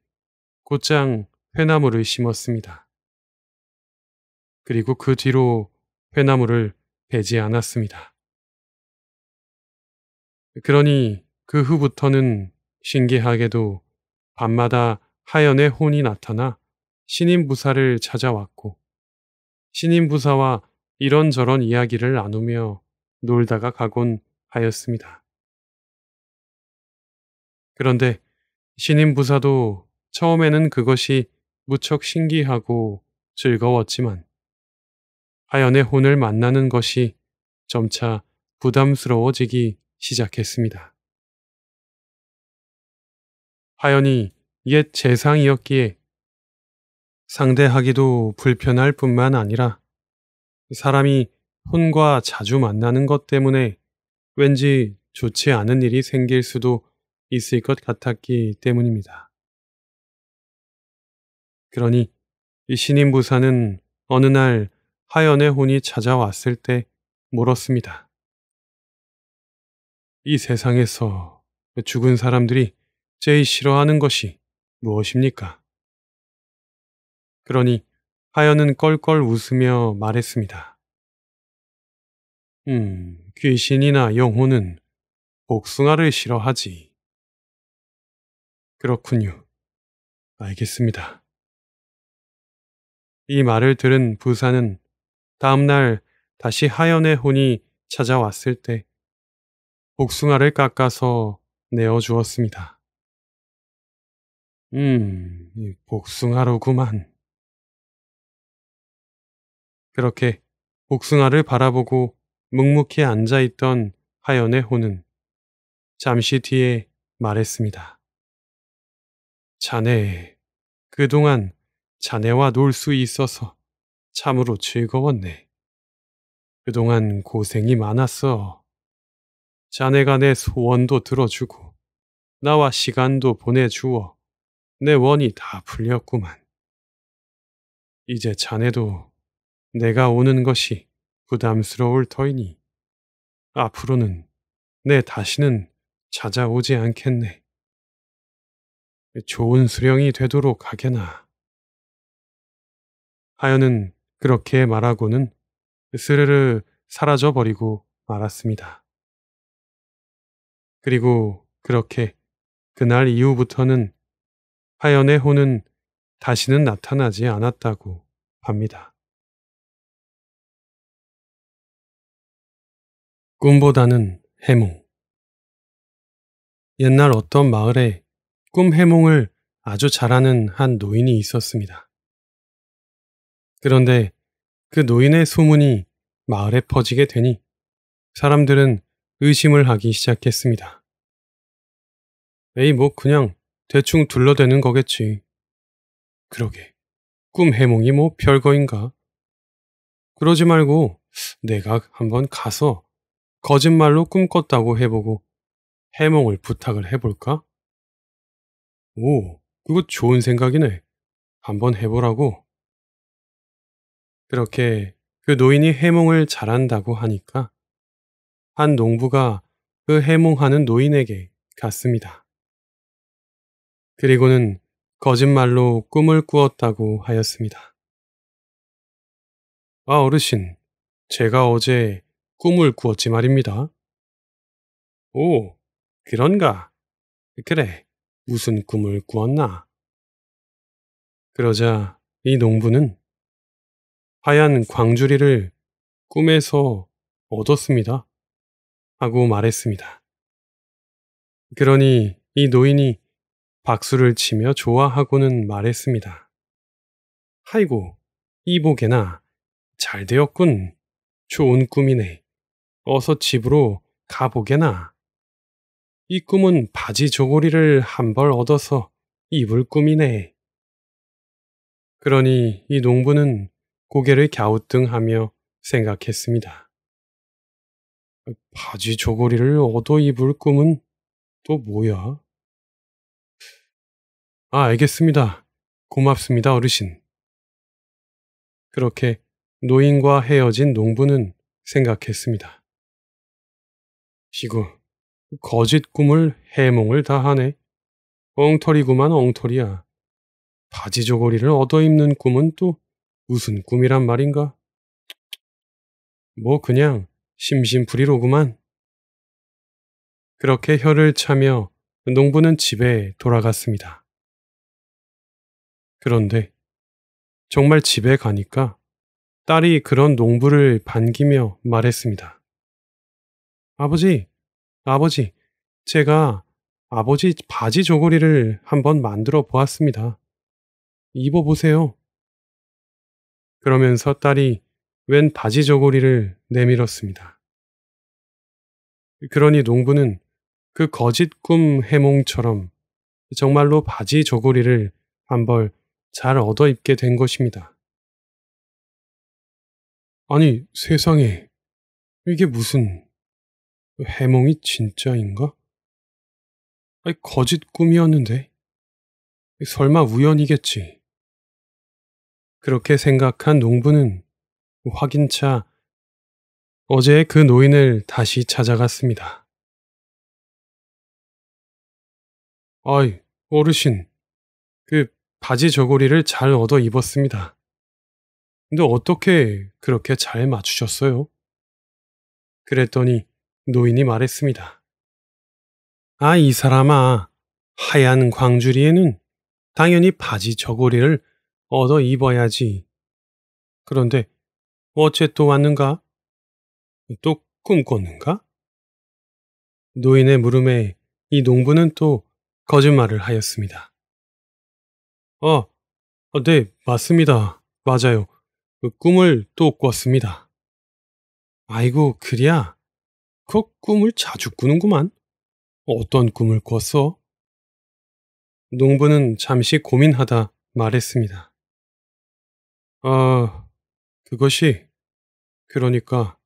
곧장 회나무를 심었습니다. 그리고 그 뒤로 회나무를 베지 않았습니다. 그러니 그 후부터는 신기하게도 밤마다 하연의 혼이 나타나 신인 부사를 찾아왔고 신인 부사와 이런저런 이야기를 나누며 놀다가 가곤 하였습니다. 그런데 신인 부사도 처음에는 그것이 무척 신기하고 즐거웠지만 하연의 혼을 만나는 것이 점차 부담스러워지기 시작했습니다. 하연이 옛 재상이었기에 상대하기도 불편할 뿐만 아니라 사람이 혼과 자주 만나는 것 때문에 왠지 좋지 않은 일이 생길 수도 있을 것 같았기 때문입니다. 그러니 이 신임 부사는 어느 날 하연의 혼이 찾아왔을 때 물었습니다. 이 세상에서 죽은 사람들이 제일 싫어하는 것이 무엇입니까? 그러니 하연은 껄껄 웃으며 말했습니다. 음, 귀신이나 영혼은 복숭아를 싫어하지. 그렇군요. 알겠습니다. 이 말을 들은 부사는 다음날 다시 하연의 혼이 찾아왔을 때 복숭아를 깎아서 내어주었습니다. 음, 이 복숭아로구만. 그렇게 복숭아를 바라보고 묵묵히 앉아있던 하연의 혼은 잠시 뒤에 말했습니다. 자네, 그동안 자네와 놀 수 있어서 참으로 즐거웠네. 그동안 고생이 많았어. 자네가 내 소원도 들어주고 나와 시간도 보내주어 내 원이 다 풀렸구만. 이제 자네도 내가 오는 것이 부담스러울 터이니 앞으로는 내 다시는 찾아오지 않겠네. 좋은 수령이 되도록 하게나. 하연은 그렇게 말하고는 스르르 사라져 버리고 말았습니다. 그리고 그렇게 그날 이후부터는 하연의 혼은 다시는 나타나지 않았다고 합니다. 꿈보다는 해몽. 옛날 어떤 마을에 꿈 해몽을 아주 잘하는 한 노인이 있었습니다. 그런데 그 노인의 소문이 마을에 퍼지게 되니 사람들은 의심을 하기 시작했습니다. 에이, 뭐 그냥 대충 둘러대는 거겠지. 그러게. 꿈 해몽이 뭐 별거인가? 그러지 말고 내가 한번 가서 거짓말로 꿈 꿨다고 해보고 해몽을 부탁을 해볼까? 오, 그거 좋은 생각이네. 한번 해보라고. 그렇게 그 노인이 해몽을 잘한다고 하니까 한 농부가 그 해몽하는 노인에게 갔습니다. 그리고는 거짓말로 꿈을 꾸었다고 하였습니다. 아, 어르신, 제가 어제 꿈을 꾸었지 말입니다. 오, 그런가? 그래, 무슨 꿈을 꾸었나? 그러자 이 농부는 하얀 광주리를 꿈에서 얻었습니다. 하고 말했습니다. 그러니 이 노인이 박수를 치며 좋아하고는 말했습니다. 아이고, 이보게나 잘 되었군. 좋은 꿈이네. 어서 집으로 가보게나. 이 꿈은 바지 조고리를 한 벌 얻어서 입을 꿈이네. 그러니 이 농부는 고개를 갸우뚱하며 생각했습니다. 바지 조거리를 얻어 입을 꿈은 또 뭐야? 아, 알겠습니다. 고맙습니다, 어르신. 그렇게 노인과 헤어진 농부는 생각했습니다. 이구 거짓 꿈을 해몽을 다 하네. 엉터리구만 엉터리야. 바지 조거리를 얻어 입는 꿈은 또 무슨 꿈이란 말인가? 뭐 그냥 심심풀이로구만. 그렇게 혀를 차며 농부는 집에 돌아갔습니다. 그런데 정말 집에 가니까 딸이 그런 농부를 반기며 말했습니다. 아버지, 아버지, 제가 아버지 바지 조거리를 한번 만들어 보았습니다. 입어보세요. 그러면서 딸이 웬 바지 저고리를 내밀었습니다. 그러니 농부는 그 거짓 꿈 해몽처럼 정말로 바지 저고리를 한 벌 잘 얻어 입게 된 것입니다. 아니 세상에 이게 무슨 해몽이 진짜인가? 아니 거짓 꿈이었는데 설마 우연이겠지. 그렇게 생각한 농부는 확인차 어제 그 노인을 다시 찾아갔습니다. 아이, 어르신. 그 바지 저고리를 잘 얻어 입었습니다. 근데 어떻게 그렇게 잘 맞추셨어요? 그랬더니 노인이 말했습니다. 아, 이 사람아. 하얀 광주리에는 당연히 바지 저고리를 얻어 입어야지. 그런데 어째 또 왔는가? 또 꿈꿨는가? 노인의 물음에 이 농부는 또 거짓말을 하였습니다. 어, 어, 네, 맞습니다. 맞아요. 그 꿈을 또 꿨습니다. 아이고, 그랴. 그 꿈을 자주 꾸는구만. 어떤 꿈을 꿨어? 농부는 잠시 고민하다 말했습니다. 아, 그것이, 그러니까,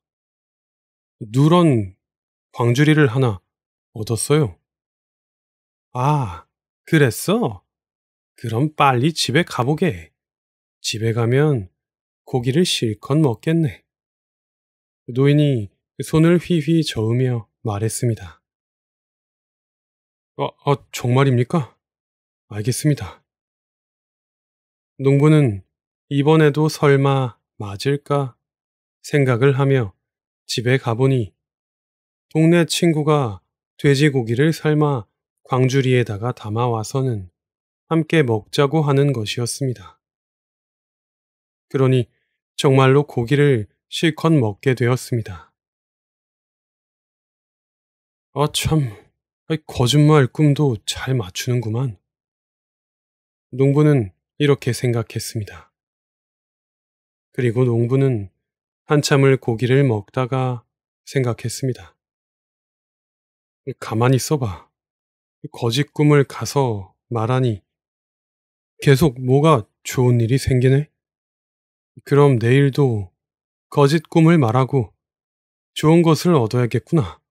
누런 광주리를 하나 얻었어요. 아, 그랬어? 그럼 빨리 집에 가보게. 집에 가면 고기를 실컷 먹겠네. 노인이 손을 휘휘 저으며 말했습니다. 아, 아 정말입니까? 알겠습니다. 농부는 이번에도 설마 맞을까 생각을 하며 집에 가보니 동네 친구가 돼지고기를 삶아 광주리에다가 담아와서는 함께 먹자고 하는 것이었습니다. 그러니 정말로 고기를 실컷 먹게 되었습니다. 아, 참. 거짓말 꿈도 잘 맞추는구만. 농부는 이렇게 생각했습니다. 그리고 농부는 한참을 고기를 먹다가 생각했습니다. 가만히 있어봐. 거짓 꿈을 가서 말하니 계속 뭐가 좋은 일이 생기네? 그럼 내일도 거짓 꿈을 말하고 좋은 것을 얻어야겠구나.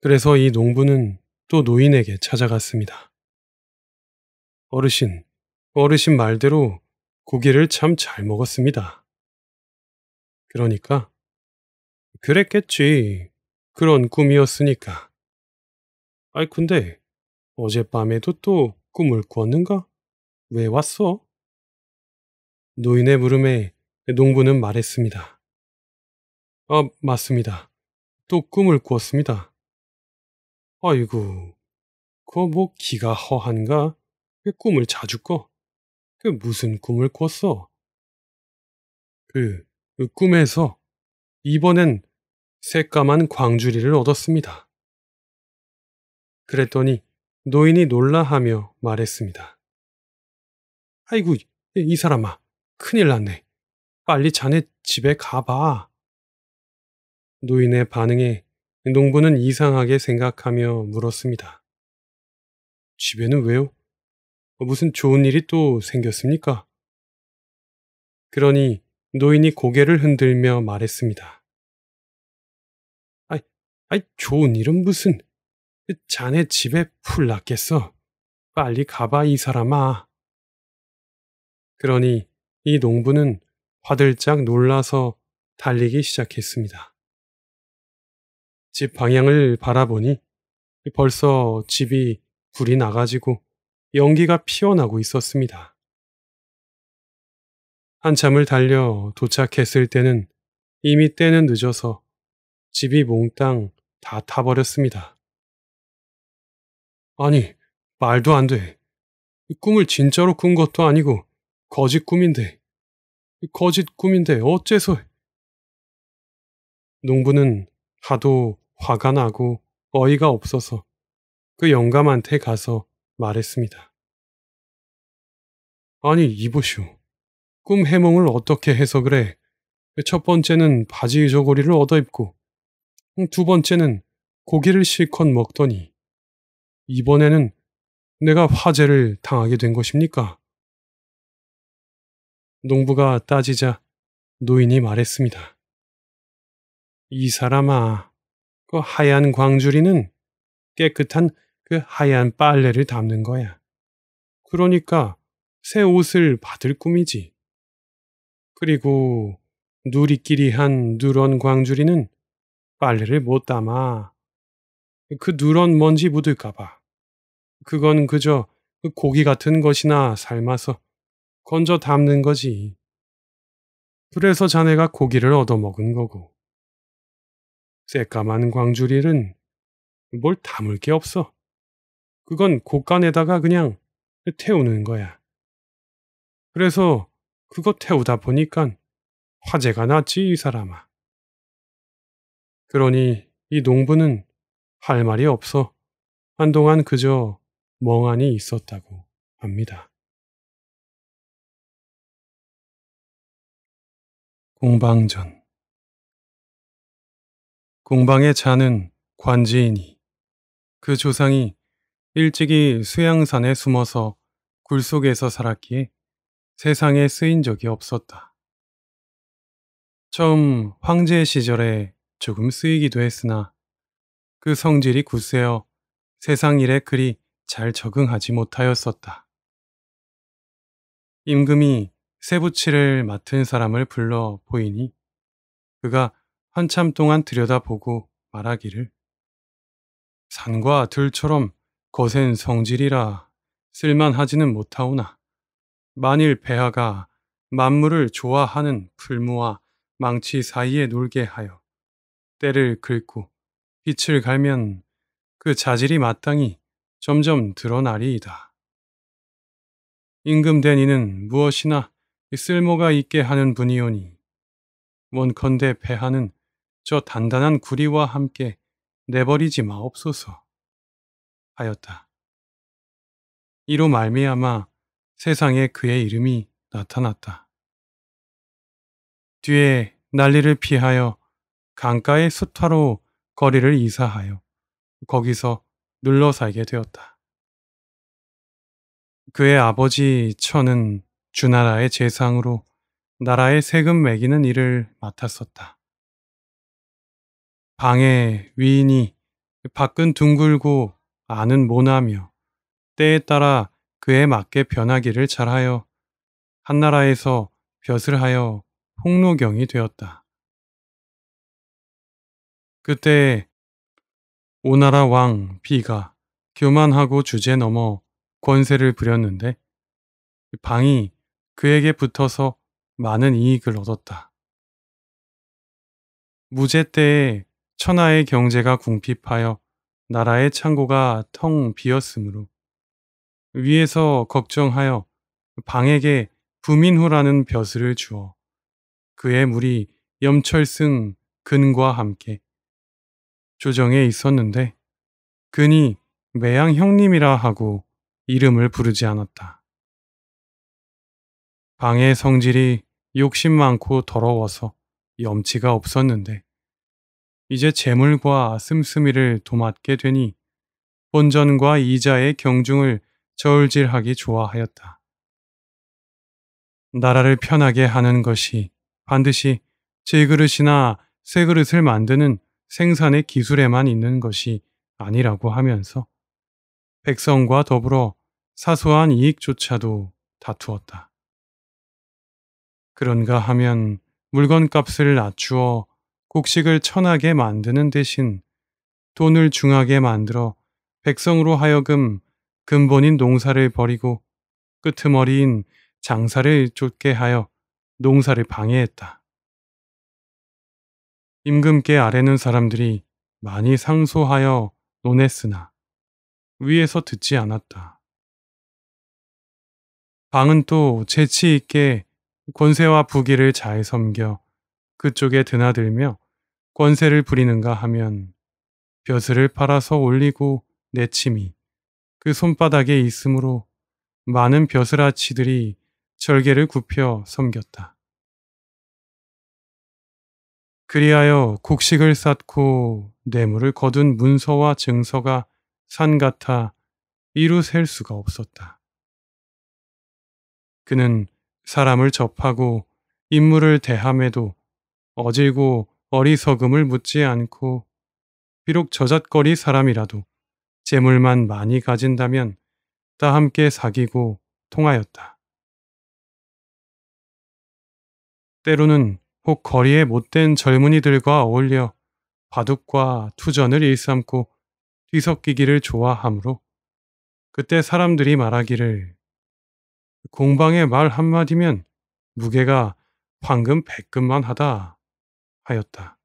그래서 이 농부는 또 노인에게 찾아갔습니다. 어르신, 어르신 말대로 고기를 참 잘 먹었습니다. 그러니까 그랬겠지. 그런 꿈이었으니까. 아이 근데 어젯밤에도 또 꿈을 꾸었는가왜 왔어? 노인의 물음에 농부는 말했습니다. 아, 맞습니다. 또 꿈을 꾸었습니다. 아이고, 그뭐 기가 허한가? 왜 꿈을 자주 꿔? 그 무슨 꿈을 꿨어? 그, 그 꿈에서 이번엔 새까만 광주리를 얻었습니다. 그랬더니 노인이 놀라하며 말했습니다. 아이고, 이 사람아, 큰일 났네. 빨리 자네 집에 가봐. 노인의 반응에 농부는 이상하게 생각하며 물었습니다. 집에는 왜요? 무슨 좋은 일이 또 생겼습니까? 그러니 노인이 고개를 흔들며 말했습니다. 아이, 아이, 좋은 일은 무슨? 자네 집에 풀 났겠어. 빨리 가봐, 이 사람아. 그러니 이 농부는 화들짝 놀라서 달리기 시작했습니다. 집 방향을 바라보니 벌써 집이 불이 나가지고 연기가 피어나고 있었습니다. 한참을 달려 도착했을 때는 이미 때는 늦어서 집이 몽땅 다 타버렸습니다. 아니, 말도 안 돼. 꿈을 진짜로 꾼 것도 아니고 거짓 꿈인데, 거짓 꿈인데 어째서... 농부는 하도 화가 나고 어이가 없어서 그 영감한테 가서 말했습니다. 아니, 이보시오. 꿈 해몽을 어떻게 해석을 해? 첫 번째는 바지 저고리를 얻어 입고, 두 번째는 고기를 실컷 먹더니, 이번에는 내가 화재를 당하게 된 것입니까? 농부가 따지자 노인이 말했습니다. 이 사람아, 그 하얀 광주리는 깨끗한 그 하얀 빨래를 담는 거야. 그러니까 새 옷을 받을 꿈이지. 그리고 누리끼리 한 누런 광주리는 빨래를 못 담아. 그 누런 먼지 묻을까봐. 그건 그저 그 고기 같은 것이나 삶아서 건져 담는 거지. 그래서 자네가 고기를 얻어먹은 거고. 새까만 광주리는 뭘 담을 게 없어. 그건 곳간에다가 그냥 태우는 거야. 그래서 그거 태우다 보니까 화재가 났지 이 사람아. 그러니 이 농부는 할 말이 없어 한동안 그저 멍하니 있었다고 합니다. 공방전 공방에 자는 관지인이 그 조상이 일찍이 수양산에 숨어서 굴 속에서 살았기에 세상에 쓰인 적이 없었다. 처음 황제 시절에 조금 쓰이기도 했으나 그 성질이 굳세어 세상 일에 그리 잘 적응하지 못하였었다. 임금이 세부치를 맡은 사람을 불러 보이니 그가 한참 동안 들여다보고 말하기를 산과 들처럼 거센 성질이라 쓸만하지는 못하오나 만일 배하가 만물을 좋아하는 풀무와 망치 사이에 놀게 하여 때를 긁고 빛을 갈면 그 자질이 마땅히 점점 드러나리이다. 임금된 이는 무엇이나 쓸모가 있게 하는 분이오니 원컨대 배하는 저 단단한 구리와 함께 내버리지 마옵소서. 하였다. 이로 말미암아 세상에 그의 이름이 나타났다. 뒤에 난리를 피하여 강가의 수타로 거리를 이사하여 거기서 눌러 살게 되었다. 그의 아버지 천은 주나라의 재상으로 나라의 세금 매기는 일을 맡았었다. 방에 위인이 밖은 둥글고 아는 모나며 때에 따라 그에 맞게 변하기를 잘하여 한나라에서 벼슬 하여 홍로경이 되었다. 그때 오나라 왕 비가 교만하고 주제 넘어 권세를 부렸는데 방이 그에게 붙어서 많은 이익을 얻었다. 무제 때에 천하의 경제가 궁핍하여 나라의 창고가 텅 비었으므로 위에서 걱정하여 방에게 부민호라는 벼슬을 주어 그의 물이 염철승 근과 함께 조정에 있었는데 근이 매양 형님이라 하고 이름을 부르지 않았다. 방의 성질이 욕심 많고 더러워서 염치가 없었는데 이제 재물과 씀씀이를 도맡게 되니 본전과 이자의 경중을 저울질하기 좋아하였다. 나라를 편하게 하는 것이 반드시 제 그릇이나 새 그릇을 만드는 생산의 기술에만 있는 것이 아니라고 하면서 백성과 더불어 사소한 이익조차도 다투었다. 그런가 하면 물건값을 낮추어 곡식을 천하게 만드는 대신 돈을 중하게 만들어 백성으로 하여금 근본인 농사를 버리고 끄트머리인 장사를 쫓게 하여 농사를 방해했다. 임금께 아래는 사람들이 많이 상소하여 논했으나 위에서 듣지 않았다. 방은 또 재치 있게 권세와 부기를 잘 섬겨 그쪽에 드나들며 권세를 부리는가 하면 벼슬을 팔아서 올리고 내침이 그 손바닥에 있으므로 많은 벼슬아치들이 절개를 굽혀 섬겼다. 그리하여 곡식을 쌓고 뇌물을 거둔 문서와 증서가 산 같아 이루 셀 수가 없었다. 그는 사람을 접하고 인물을 대함에도 어질고 어리석음을 묻지 않고 비록 저잣거리 사람이라도 재물만 많이 가진다면 다 함께 사귀고 통하였다. 때로는 혹 거리에 못된 젊은이들과 어울려 바둑과 투전을 일삼고 뒤섞이기를 좋아하므로 그때 사람들이 말하기를 공방의 말 한마디면 무게가 방금 백금만 하다 하였다.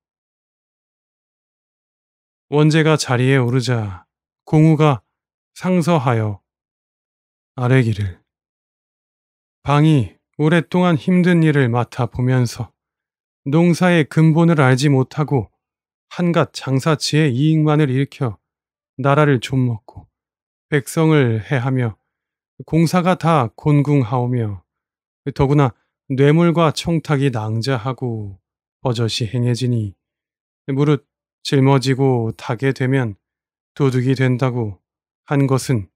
원제가 자리에 오르자 공우가 상서하여 아래기를 방이 오랫동안 힘든 일을 맡아 보면서 농사의 근본을 알지 못하고 한갓 장사치의 이익만을 일으켜 나라를 좀먹고 백성을 해하며 공사가 다 곤궁하오며 더구나 뇌물과 청탁이 낭자하고 어젓이 행해지니 무릇 짊어지고 타게 되면 도둑이 된다고 한 것은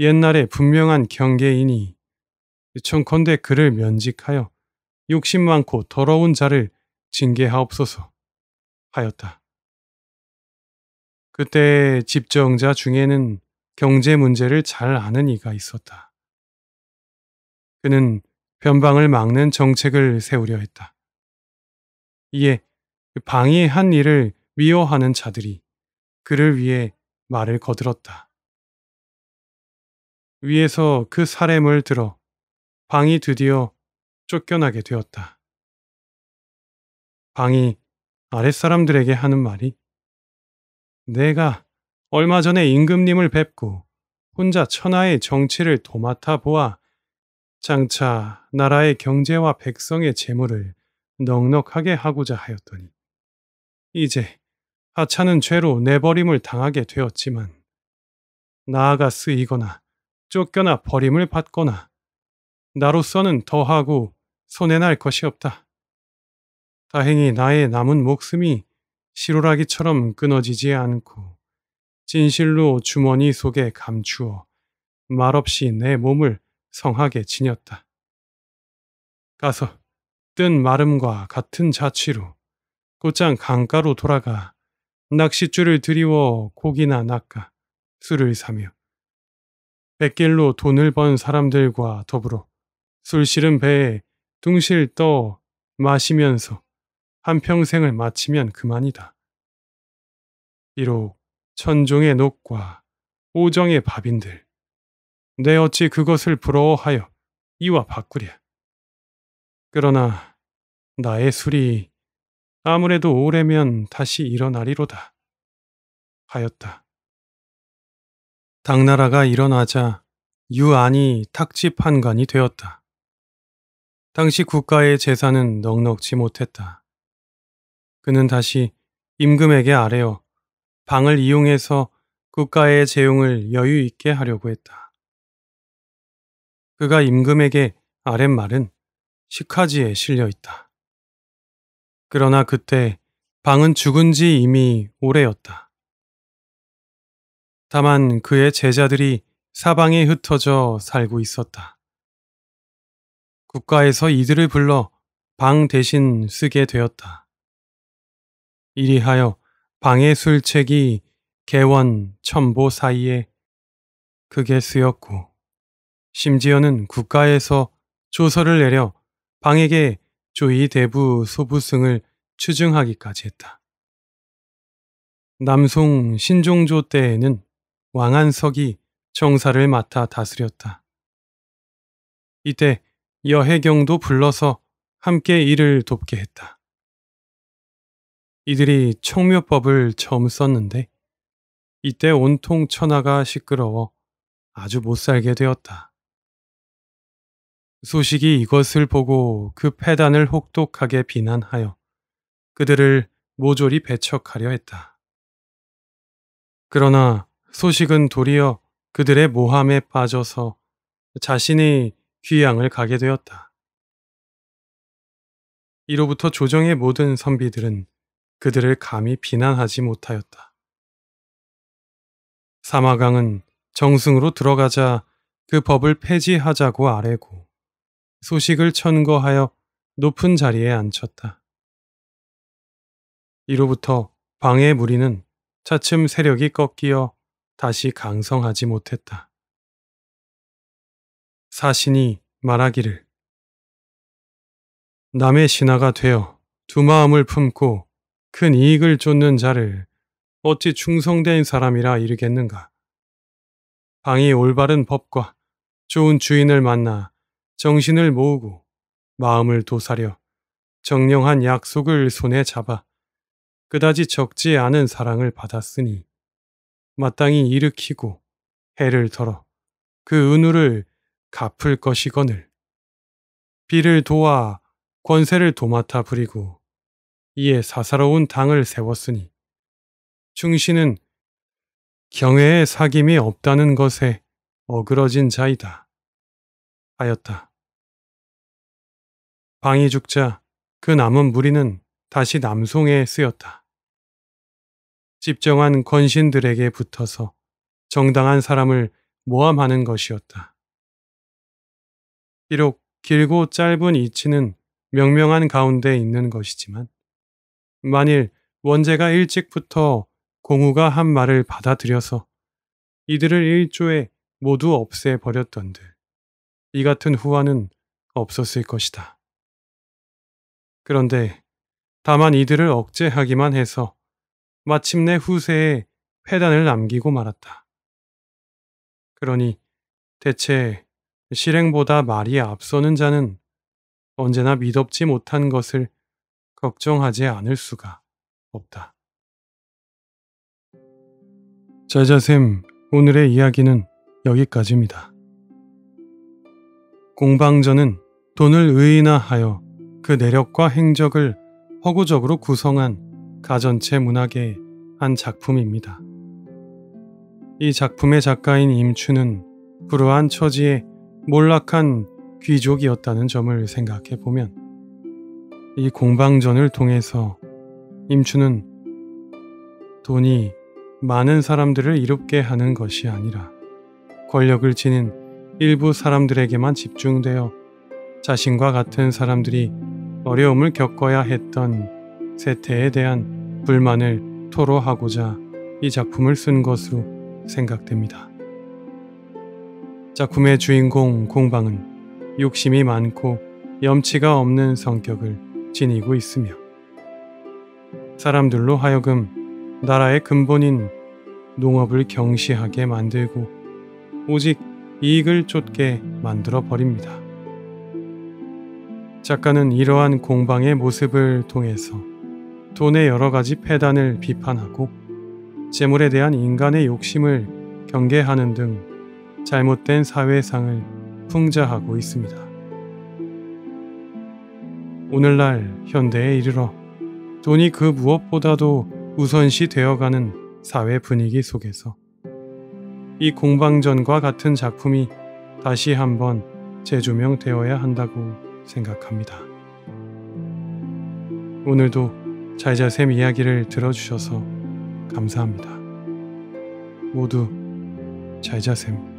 옛날에 분명한 경계이니 청컨대 그를 면직하여 욕심 많고 더러운 자를 징계하옵소서 하였다. 그때 집정자 중에는 경제 문제를 잘 아는 이가 있었다. 그는 변방을 막는 정책을 세우려 했다. 이에 방해한 일을 미워하는 자들이 그를 위해 말을 거들었다. 위에서 그 사렘을 들어 방이 드디어 쫓겨나게 되었다. 방이 아랫사람들에게 하는 말이 내가 얼마 전에 임금님을 뵙고 혼자 천하의 정치를 도맡아 보아 장차 나라의 경제와 백성의 재물을 넉넉하게 하고자 하였더니 이제 하찮은 죄로 내버림을 당하게 되었지만 나아가 쓰이거나 쫓겨나 버림을 받거나 나로서는 더하고 손해날 것이 없다. 다행히 나의 남은 목숨이 시로라기처럼 끊어지지 않고 진실로 주머니 속에 감추어 말없이 내 몸을 성하게 지녔다. 가서 뜬 마름과 같은 자취로 곧장 강가로 돌아가 낚싯줄을 드리워 고기나 낚아 술을 사며 백길로 돈을 번 사람들과 더불어 술 실은 배에 둥실 떠 마시면서 한평생을 마치면 그만이다. 비록 천종의 녹과 오정의 밥인들 내 어찌 그것을 부러워하여 이와 바꾸랴. 그러나 나의 술이 아무래도 오래면 다시 일어나리로다. 하였다. 당나라가 일어나자 유안이 탁지 판관이 되었다. 당시 국가의 재산은 넉넉지 못했다. 그는 다시 임금에게 아래어 방을 이용해서 국가의 재용을 여유 있게 하려고 했다. 그가 임금에게 아랫 말은 시카지에 실려 있다. 그러나 그때 방은 죽은 지 이미 오래였다. 다만 그의 제자들이 사방에 흩어져 살고 있었다. 국가에서 이들을 불러 방 대신 쓰게 되었다. 이리하여 방의 술책이 개원, 천보 사이에 크게 쓰였고 심지어는 국가에서 조서를 내려 방에게 조이 대부 소부승을 추증하기까지 했다. 남송 신종조 때에는 왕한석이 정사를 맡아 다스렸다. 이때 여해경도 불러서 함께 일을 돕게 했다. 이들이 청묘법을 처음 썼는데 이때 온통 천하가 시끄러워 아주 못 살게 되었다. 소식이 이것을 보고 그 패단을 혹독하게 비난하여 그들을 모조리 배척하려 했다. 그러나 소식은 도리어 그들의 모함에 빠져서 자신의 귀양을 가게 되었다. 이로부터 조정의 모든 선비들은 그들을 감히 비난하지 못하였다. 사마강은 정승으로 들어가자 그 법을 폐지하자고 아뢰고 소식을 천거하여 높은 자리에 앉혔다. 이로부터 방의 무리는 차츰 세력이 꺾이어 다시 강성하지 못했다. 사신이 말하기를 남의 신하가 되어 두 마음을 품고 큰 이익을 쫓는 자를 어찌 충성된 사람이라 이르겠는가. 방이 올바른 법과 좋은 주인을 만나 정신을 모으고 마음을 도사려 정령한 약속을 손에 잡아 그다지 적지 않은 사랑을 받았으니 마땅히 일으키고 해를 덜어 그 은우를 갚을 것이거늘 비를 도와 권세를 도맡아 부리고 이에 사사로운 당을 세웠으니 충신은 경외의 사김이 없다는 것에 어그러진 자이다 하였다. 방이 죽자 그 남은 무리는 다시 남송에 쓰였다. 집정한 권신들에게 붙어서 정당한 사람을 모함하는 것이었다. 비록 길고 짧은 이치는 명명한 가운데 있는 것이지만 만일 원제가 일찍부터 공우가 한 말을 받아들여서 이들을 일조에 모두 없애버렸던들 이 같은 후화는 없었을 것이다. 그런데 다만 이들을 억제하기만 해서 마침내 후세에 회단을 남기고 말았다. 그러니 대체 실행보다 말이 앞서는 자는 언제나 믿업지 못한 것을 걱정하지 않을 수가 없다. 자자쌤, 오늘의 이야기는 여기까지입니다. 공방전은 돈을 의인화하여 그 내력과 행적을 허구적으로 구성한 가전체 문학의 한 작품입니다. 이 작품의 작가인 임추는 불우한 처지에 몰락한 귀족이었다는 점을 생각해 보면 이 공방전을 통해서 임추는 돈이 많은 사람들을 이롭게 하는 것이 아니라 권력을 지닌 일부 사람들에게만 집중되어 자신과 같은 사람들이 어려움을 겪어야 했던 세태에 대한 불만을 토로하고자 이 작품을 쓴 것으로 생각됩니다. 작품의 주인공 공방은 욕심이 많고 염치가 없는 성격을 지니고 있으며 사람들로 하여금 나라의 근본인 농업을 경시하게 만들고 오직 이익을 쫓게 만들어 버립니다. 작가는 이러한 공방의 모습을 통해서 돈의 여러 가지 폐단을 비판하고 재물에 대한 인간의 욕심을 경계하는 등 잘못된 사회상을 풍자하고 있습니다. 오늘날 현대에 이르러 돈이 그 무엇보다도 우선시 되어가는 사회 분위기 속에서 이 공방전과 같은 작품이 다시 한번 재조명되어야 한다고 생각합니다. 오늘도 잘자샘 이야기를 들어주셔서 감사합니다. 모두 잘자샘